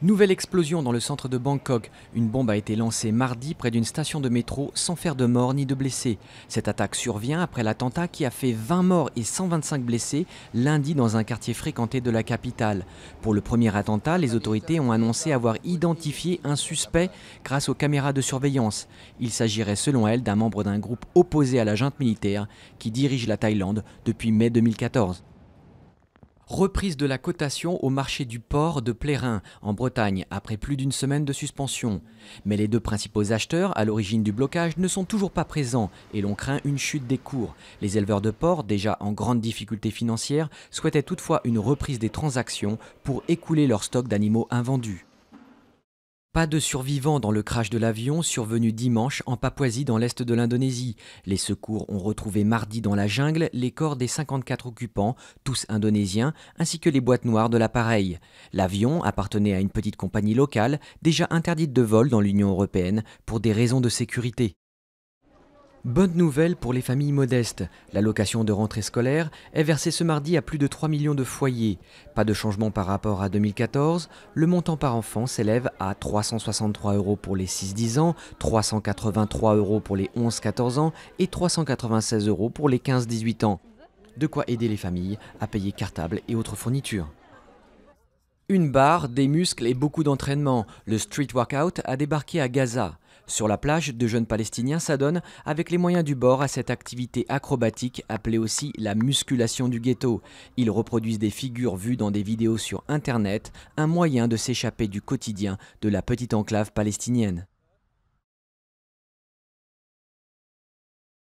Nouvelle explosion dans le centre de Bangkok. Une bombe a été lancée mardi près d'une station de métro sans faire de morts ni de blessés. Cette attaque survient après l'attentat qui a fait 20 morts et 125 blessés lundi dans un quartier fréquenté de la capitale. Pour le premier attentat, les autorités ont annoncé avoir identifié un suspect grâce aux caméras de surveillance. Il s'agirait selon elles d'un membre d'un groupe opposé à la junte militaire qui dirige la Thaïlande depuis mai 2014. Reprise de la cotation au marché du port de Plérin, en Bretagne, après plus d'une semaine de suspension. Mais les deux principaux acheteurs, à l'origine du blocage, ne sont toujours pas présents et l'on craint une chute des cours. Les éleveurs de porc, déjà en grande difficulté financière, souhaitaient toutefois une reprise des transactions pour écouler leur stock d'animaux invendus. Pas de survivants dans le crash de l'avion survenu dimanche en Papouasie dans l'est de l'Indonésie. Les secours ont retrouvé mardi dans la jungle les corps des 54 occupants, tous indonésiens, ainsi que les boîtes noires de l'appareil. L'avion appartenait à une petite compagnie locale déjà interdite de vol dans l'Union européenne pour des raisons de sécurité. Bonne nouvelle pour les familles modestes. L'allocation de rentrée scolaire est versée ce mardi à plus de 3 millions de foyers. Pas de changement par rapport à 2014. Le montant par enfant s'élève à 363 euros pour les 6-10 ans, 383 euros pour les 11-14 ans et 396 euros pour les 15-18 ans. De quoi aider les familles à payer cartable et autres fournitures. Une barre, des muscles et beaucoup d'entraînement, le street workout a débarqué à Gaza. Sur la plage, de jeunes Palestiniens s'adonnent avec les moyens du bord à cette activité acrobatique appelée aussi la musculation du ghetto. Ils reproduisent des figures vues dans des vidéos sur Internet, un moyen de s'échapper du quotidien de la petite enclave palestinienne.